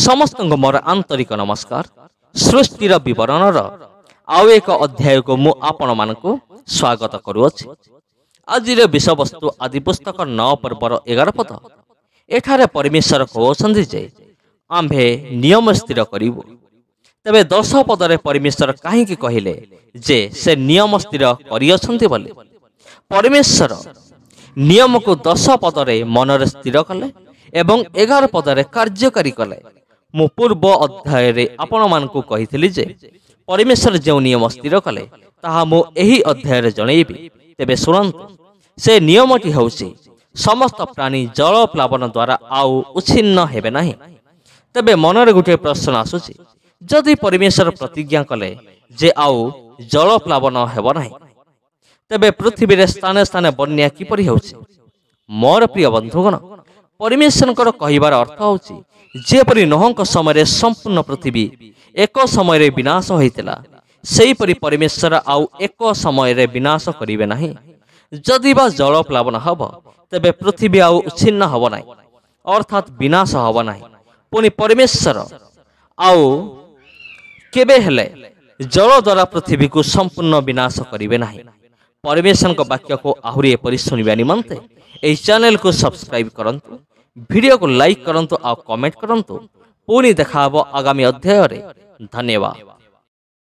ସମସ୍ତଙ୍କୁ ମୋର ଆନ୍ତରିକ ନମସ୍କାର ସୃଷ୍ଟିର ବିବରଣର ଆଉ ଏକ ଅଧ୍ୟାୟକୁ ମୁଁ ଆପଣମାନଙ୍କୁ ସ୍ୱାଗତ କରୁଅଛି ଆଜିର ବିଷୟବସ୍ତୁ ଆଦି ପୁସ୍ତକ ନଅ ପର୍ବର ଏଗାର ପଦ ଏଠାରେ ପରମେଶ୍ୱର କହୁଅଛନ୍ତି ଯେ ଆମ୍ଭେ ନିୟମ ସ୍ଥିର କରିବୁ ତେବେ ଦଶ ପଦରେ ପରମେଶ୍ୱର କାହିଁକି କହିଲେ ଯେ ସେ ନିୟମ ସ୍ଥିର କରିଅଛନ୍ତି ବୋଲି ପରମେଶ୍ୱର ନିୟମକୁ ଦଶ ପଦରେ ମନରେ ସ୍ଥିର କଲେ ଏବଂ ଏଗାର ପଦରେ କାର୍ଯ୍ୟକାରୀ କଲେ ମୁଁ ପୂର୍ବ ଅଧ୍ୟାୟରେ ଆପଣମାନଙ୍କୁ କହିଥିଲି ଯେ ପରମେଶ୍ୱର ଯେଉଁ ନିୟମ ସ୍ଥିର କଲେ ତାହା ମୁଁ ଏହି ଅଧ୍ୟାୟରେ ଜଣେଇବି ତେବେ ଶୁଣନ୍ତୁ ସେ ନିୟମଟି ହେଉଛି ସମସ୍ତ ପ୍ରାଣୀ ଜଳ ପ୍ଲାବନ ଦ୍ୱାରା ଆଉ ଉଚ୍ଛିନ୍ନ ହେବେ ନାହିଁ ତେବେ ମନରେ ଗୋଟିଏ ପ୍ରଶ୍ନ ଆସୁଛି ଯଦି ପରମେଶ୍ୱର ପ୍ରତିଜ୍ଞା କଲେ ଯେ ଆଉ ଜଳ ପ୍ଲାବନ ହେବ ନାହିଁ ତେବେ ପୃଥିବୀରେ ସ୍ଥାନେ ସ୍ଥାନେ ବନ୍ୟା କିପରି ହେଉଛି ମୋର ପ୍ରିୟ ବନ୍ଧୁଗଣ ପରିମେଶ୍ୱରଙ୍କର କହିବାର ଅର୍ଥ ହେଉଛି ଯେପରି ନହଙ୍କ ସମୟରେ ସମ୍ପୂର୍ଣ୍ଣ ପୃଥିବୀ ଏକ ସମୟରେ ବିନାଶ ହୋଇଥିଲା ସେହିପରି ପରମେଶ୍ୱର ଆଉ ଏକ ସମୟରେ ବିନାଶ କରିବେ ନାହିଁ ଯଦି ବା ଜଳ ପ୍ଲାବନ ହେବ ତେବେ ପୃଥିବୀ ଆଉ ଉଚ୍ଛିନ୍ନ ହେବ ନାହିଁ ଅର୍ଥାତ୍ ବିନାଶ ହେବ ନାହିଁ ପୁଣି ପରମେଶ୍ୱର ଆଉ କେବେ ହେଲେ ଜଳ ଦ୍ୱାରା ପୃଥିବୀକୁ ସମ୍ପୂର୍ଣ୍ଣ ବିନାଶ କରିବେ ନାହିଁ ପରମେଶ୍ୱରଙ୍କ ବାକ୍ୟକୁ ଆହୁରି ଏପରି ଶୁଣିବା ନିମନ୍ତେ ଏହି ଚ୍ୟାନେଲକୁ ସବସ୍କ୍ରାଇବ୍ କରନ୍ତୁ ভিডিও লাইক করতু আমেন্ট করতু পুঁ দেখা হব আগামী অধ্যায়ের ধন্যবাদ